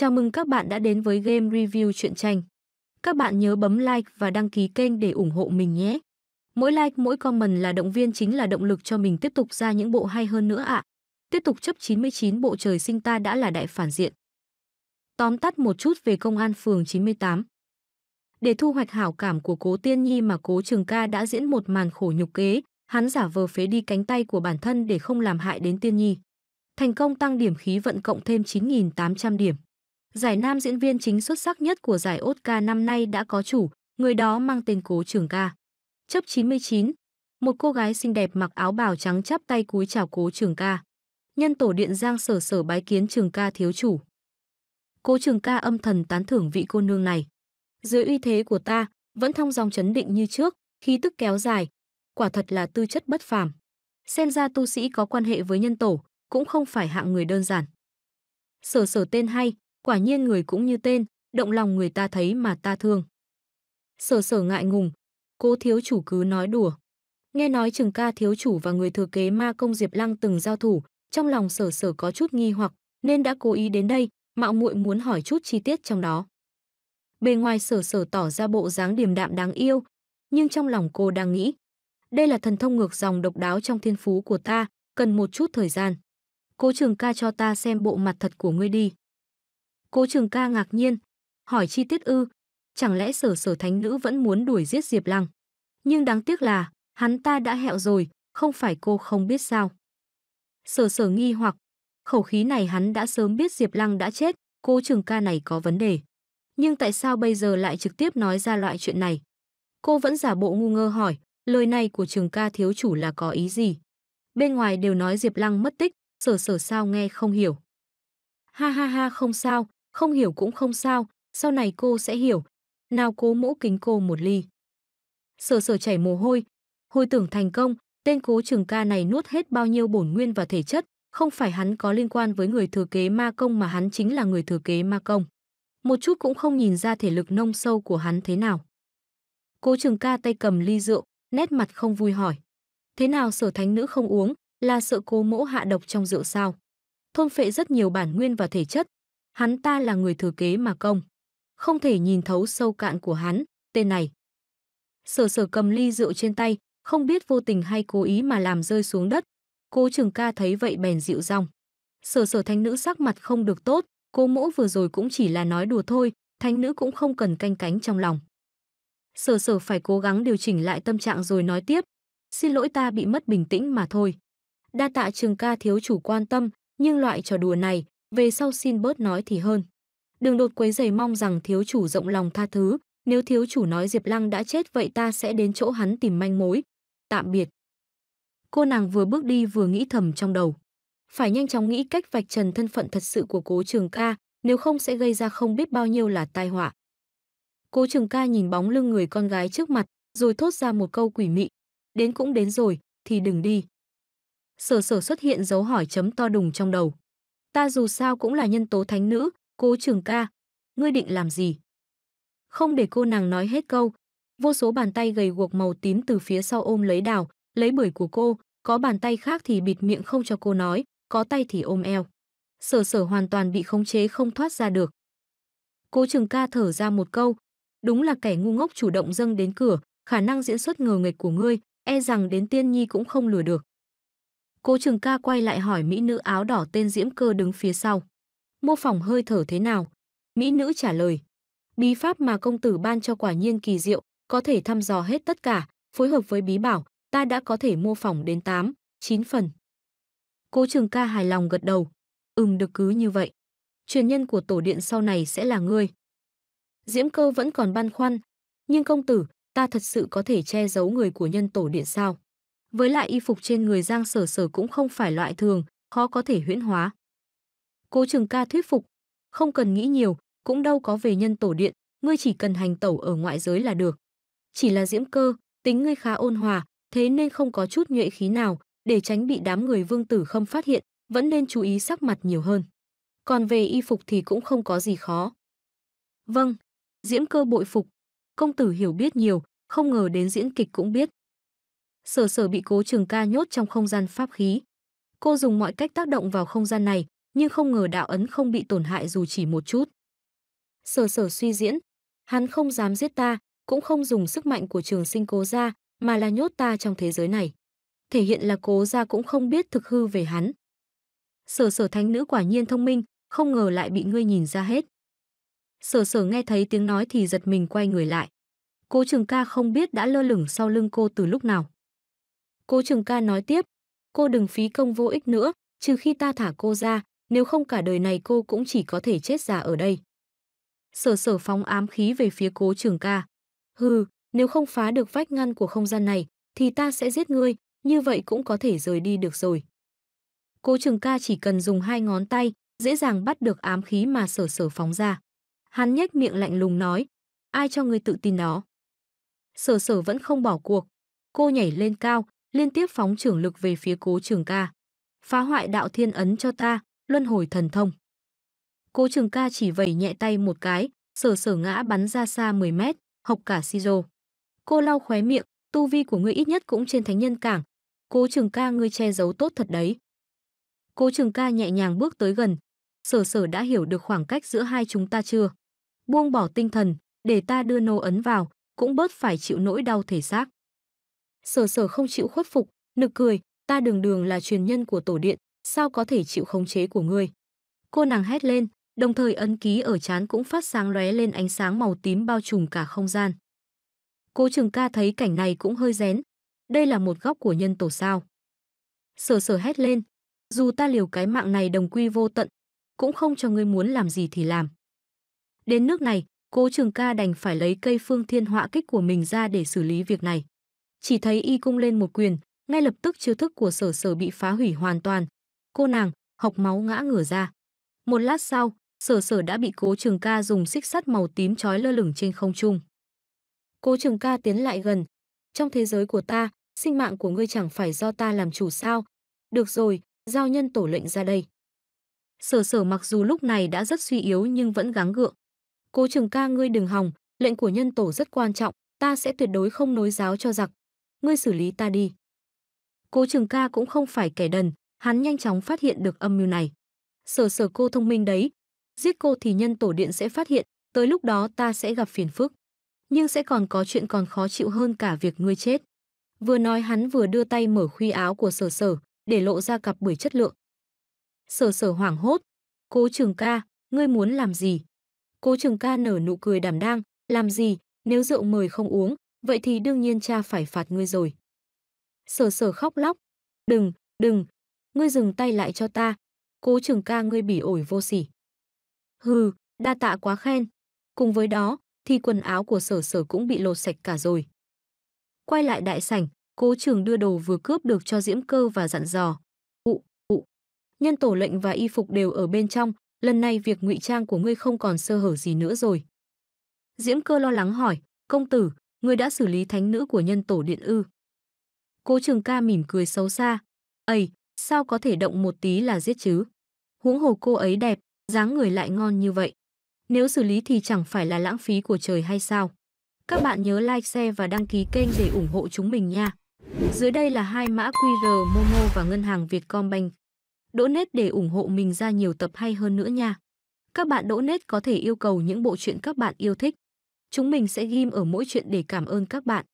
Chào mừng các bạn đã đến với game review truyện tranh. Các bạn nhớ bấm like và đăng ký kênh để ủng hộ mình nhé. Mỗi like, mỗi comment là động viên chính là động lực cho mình tiếp tục ra những bộ hay hơn nữa ạ. À. Tiếp tục chấp 99 bộ trời sinh ta đã là đại phản diện. Tóm tắt một chút về công an phường 98. Để thu hoạch hảo cảm của Cố Tiên Nhi mà Cố Trường Ca đã diễn một màn khổ nhục kế, hắn giả vờ phế đi cánh tay của bản thân để không làm hại đến Tiên Nhi. Thành công tăng điểm khí vận cộng thêm 9.800 điểm. Giải nam diễn viên chính xuất sắc nhất của giải Oscar năm nay đã có chủ, người đó mang tên Cố Trường Ca. Chấp 99, một cô gái xinh đẹp mặc áo bào trắng chắp tay cúi chào Cố Trường Ca. Nhân tổ điện Giang sở sở bái kiến Trường Ca thiếu chủ. Cố Trường Ca âm thần tán thưởng vị cô nương này. Dưới uy thế của ta, vẫn thong dòng chấn định như trước, khí tức kéo dài, quả thật là tư chất bất phàm. Xem ra tu sĩ có quan hệ với nhân tổ, cũng không phải hạng người đơn giản. Sở sở tên hay, Quả nhiên người cũng như tên, động lòng người ta thấy mà ta thương. Sở sở ngại ngùng, cô thiếu chủ cứ nói đùa. Nghe nói trừng ca thiếu chủ và người thừa kế ma công Diệp Lăng từng giao thủ, trong lòng sở sở có chút nghi hoặc, nên đã cố ý đến đây, mạo muội muốn hỏi chút chi tiết trong đó. Bề ngoài sở sở tỏ ra bộ dáng điềm đạm đáng yêu, nhưng trong lòng cô đang nghĩ, đây là thần thông ngược dòng độc đáo trong thiên phú của ta, cần một chút thời gian. Cố trường ca cho ta xem bộ mặt thật của ngươi đi. Cố Trường Ca ngạc nhiên, hỏi chi tiết ư, chẳng lẽ sở sở thánh nữ vẫn muốn đuổi giết Diệp Lăng. Nhưng đáng tiếc là, hắn ta đã hẹo rồi, không phải cô không biết sao. Sở sở nghi hoặc, khẩu khí này hắn đã sớm biết Diệp Lăng đã chết, cô Trường Ca này có vấn đề. Nhưng tại sao bây giờ lại trực tiếp nói ra loại chuyện này? Cô vẫn giả bộ ngu ngơ hỏi, lời này của Trường Ca thiếu chủ là có ý gì? Bên ngoài đều nói Diệp Lăng mất tích, sở sở sao nghe không hiểu. Ha ha ha không sao, không hiểu cũng không sao, sau này cô sẽ hiểu. Nào cố mẫu kính cô một ly. Sở sở chảy mồ hôi. Hồi tưởng thành công, tên cố trường ca này nuốt hết bao nhiêu bổn nguyên và thể chất, không phải hắn có liên quan với người thừa kế ma công mà hắn chính là người thừa kế ma công. Một chút cũng không nhìn ra thể lực nông sâu của hắn thế nào. Cố trường ca tay cầm ly rượu, nét mặt không vui hỏi. Thế nào sở thánh nữ không uống, là sợ cố mẫu hạ độc trong rượu sao? Thôn phệ rất nhiều bản nguyên và thể chất, Hắn ta là người thừa kế mà công. Không thể nhìn thấu sâu cạn của hắn, tên này. Sở sở cầm ly rượu trên tay, không biết vô tình hay cố ý mà làm rơi xuống đất. Cô trường ca thấy vậy bèn dịu rong. Sở sở thanh nữ sắc mặt không được tốt, Cô mỗ vừa rồi cũng chỉ là nói đùa thôi, thanh nữ cũng không cần canh cánh trong lòng. Sở sở phải cố gắng điều chỉnh lại tâm trạng rồi nói tiếp. Xin lỗi ta bị mất bình tĩnh mà thôi. Đa tạ trường ca thiếu chủ quan tâm, nhưng loại trò đùa này, về sau xin bớt nói thì hơn. Đường đột quấy giày mong rằng thiếu chủ rộng lòng tha thứ, nếu thiếu chủ nói Diệp Lăng đã chết vậy ta sẽ đến chỗ hắn tìm manh mối. Tạm biệt. Cô nàng vừa bước đi vừa nghĩ thầm trong đầu. Phải nhanh chóng nghĩ cách vạch trần thân phận thật sự của cố trường ca, nếu không sẽ gây ra không biết bao nhiêu là tai họa. Cố trường ca nhìn bóng lưng người con gái trước mặt, rồi thốt ra một câu quỷ mị. Đến cũng đến rồi, thì đừng đi. Sở sở xuất hiện dấu hỏi chấm to đùng trong đầu. Ta dù sao cũng là nhân tố thánh nữ, cố trưởng ca. Ngươi định làm gì? Không để cô nàng nói hết câu, vô số bàn tay gầy guộc màu tím từ phía sau ôm lấy đào, lấy bưởi của cô, có bàn tay khác thì bịt miệng không cho cô nói, có tay thì ôm eo. Sở sở hoàn toàn bị khống chế không thoát ra được. Cố trường ca thở ra một câu, đúng là kẻ ngu ngốc chủ động dâng đến cửa, khả năng diễn xuất ngờ nghịch của ngươi, e rằng đến tiên nhi cũng không lừa được. Cố Trường Ca quay lại hỏi mỹ nữ áo đỏ tên Diễm Cơ đứng phía sau. Mô phỏng hơi thở thế nào? Mỹ nữ trả lời. Bí pháp mà công tử ban cho quả nhiên kỳ diệu, có thể thăm dò hết tất cả, phối hợp với bí bảo, ta đã có thể mô phỏng đến 8, 9 phần. Cố Trường Ca hài lòng gật đầu. Ừm được cứ như vậy. Truyền nhân của tổ điện sau này sẽ là ngươi. Diễm Cơ vẫn còn băn khoăn, nhưng công tử, ta thật sự có thể che giấu người của nhân tổ điện sao? Với lại y phục trên người Giang Sở Sở cũng không phải loại thường, khó có thể huyễn hóa. Cố Trường Ca thuyết phục, không cần nghĩ nhiều, cũng đâu có về nhân tổ điện, ngươi chỉ cần hành tẩu ở ngoại giới là được. Chỉ là diễm cơ, tính ngươi khá ôn hòa, thế nên không có chút nhuệ khí nào, để tránh bị đám người vương tử không phát hiện, vẫn nên chú ý sắc mặt nhiều hơn. Còn về y phục thì cũng không có gì khó. Vâng, diễm cơ bội phục, công tử hiểu biết nhiều, không ngờ đến diễn kịch cũng biết sở sở bị cố trường ca nhốt trong không gian pháp khí. Cô dùng mọi cách tác động vào không gian này, nhưng không ngờ đạo ấn không bị tổn hại dù chỉ một chút. Sở sở suy diễn, hắn không dám giết ta, cũng không dùng sức mạnh của trường sinh cố gia, mà là nhốt ta trong thế giới này. Thể hiện là cố gia cũng không biết thực hư về hắn. Sở sở thánh nữ quả nhiên thông minh, không ngờ lại bị ngươi nhìn ra hết. Sở sở nghe thấy tiếng nói thì giật mình quay người lại. Cố trường ca không biết đã lơ lửng sau lưng cô từ lúc nào. Cố Trường Ca nói tiếp, cô đừng phí công vô ích nữa, trừ khi ta thả cô ra, nếu không cả đời này cô cũng chỉ có thể chết già ở đây. Sở sở phóng ám khí về phía cố trường ca. Hừ, nếu không phá được vách ngăn của không gian này, thì ta sẽ giết ngươi, như vậy cũng có thể rời đi được rồi. Cố trường ca chỉ cần dùng hai ngón tay, dễ dàng bắt được ám khí mà sở sở phóng ra. Hắn nhếch miệng lạnh lùng nói, ai cho ngươi tự tin đó? Sở sở vẫn không bỏ cuộc. Cô nhảy lên cao, liên tiếp phóng trưởng lực về phía Cố Trường Ca. Phá hoại đạo thiên ấn cho ta, luân hồi thần thông. Cố Trường Ca chỉ vẩy nhẹ tay một cái, sở sở ngã bắn ra xa 10 mét, học cả Sizo. Cô lau khóe miệng, tu vi của ngươi ít nhất cũng trên thánh nhân cảng. Cố Trường Ca ngươi che giấu tốt thật đấy. Cố Trường Ca nhẹ nhàng bước tới gần, sở sở đã hiểu được khoảng cách giữa hai chúng ta chưa? Buông bỏ tinh thần, để ta đưa nô ấn vào, cũng bớt phải chịu nỗi đau thể xác. Sở sở không chịu khuất phục, nực cười, ta đường đường là truyền nhân của tổ điện, sao có thể chịu khống chế của ngươi. Cô nàng hét lên, đồng thời ấn ký ở chán cũng phát sáng lóe lên ánh sáng màu tím bao trùm cả không gian. Cố trường ca thấy cảnh này cũng hơi rén, đây là một góc của nhân tổ sao. Sở sở hét lên, dù ta liều cái mạng này đồng quy vô tận, cũng không cho ngươi muốn làm gì thì làm. Đến nước này, cố trường ca đành phải lấy cây phương thiên họa kích của mình ra để xử lý việc này. Chỉ thấy y cung lên một quyền, ngay lập tức chiêu thức của sở sở bị phá hủy hoàn toàn. Cô nàng, học máu ngã ngửa ra. Một lát sau, sở sở đã bị cố trường ca dùng xích sắt màu tím trói lơ lửng trên không trung. Cố trường ca tiến lại gần. Trong thế giới của ta, sinh mạng của ngươi chẳng phải do ta làm chủ sao. Được rồi, giao nhân tổ lệnh ra đây. Sở sở mặc dù lúc này đã rất suy yếu nhưng vẫn gắng gượng. Cố trường ca ngươi đừng hòng, lệnh của nhân tổ rất quan trọng, ta sẽ tuyệt đối không nối giáo cho giặc, ngươi xử lý ta đi. Cố Trường Ca cũng không phải kẻ đần, hắn nhanh chóng phát hiện được âm mưu này. Sở sở cô thông minh đấy, giết cô thì nhân tổ điện sẽ phát hiện, tới lúc đó ta sẽ gặp phiền phức. Nhưng sẽ còn có chuyện còn khó chịu hơn cả việc ngươi chết. Vừa nói hắn vừa đưa tay mở khuy áo của sở sở, để lộ ra cặp bưởi chất lượng. Sở sở hoảng hốt, cố trường ca, ngươi muốn làm gì? Cố trường ca nở nụ cười đảm đang, làm gì, nếu rượu mời không uống, Vậy thì đương nhiên cha phải phạt ngươi rồi. Sở sở khóc lóc. Đừng, đừng, ngươi dừng tay lại cho ta. Cố trường ca ngươi bỉ ổi vô sỉ. Hừ, đa tạ quá khen. Cùng với đó, thì quần áo của sở sở cũng bị lột sạch cả rồi. Quay lại đại sảnh, cố trường đưa đồ vừa cướp được cho diễm cơ và dặn dò. Ụ, ụ. Nhân tổ lệnh và y phục đều ở bên trong, lần này việc ngụy trang của ngươi không còn sơ hở gì nữa rồi. Diễm cơ lo lắng hỏi, công tử, Người đã xử lý thánh nữ của nhân tổ điện ư. Cố trường ca mỉm cười xấu xa. Ây, sao có thể động một tí là giết chứ? Huống hồ cô ấy đẹp, dáng người lại ngon như vậy. Nếu xử lý thì chẳng phải là lãng phí của trời hay sao? Các bạn nhớ like, share và đăng ký kênh để ủng hộ chúng mình nha. Dưới đây là hai mã QR Momo và ngân hàng Vietcombank. Đỗ nết để ủng hộ mình ra nhiều tập hay hơn nữa nha. Các bạn đỗ nết có thể yêu cầu những bộ truyện các bạn yêu thích. Chúng mình sẽ ghim ở mỗi chuyện để cảm ơn các bạn.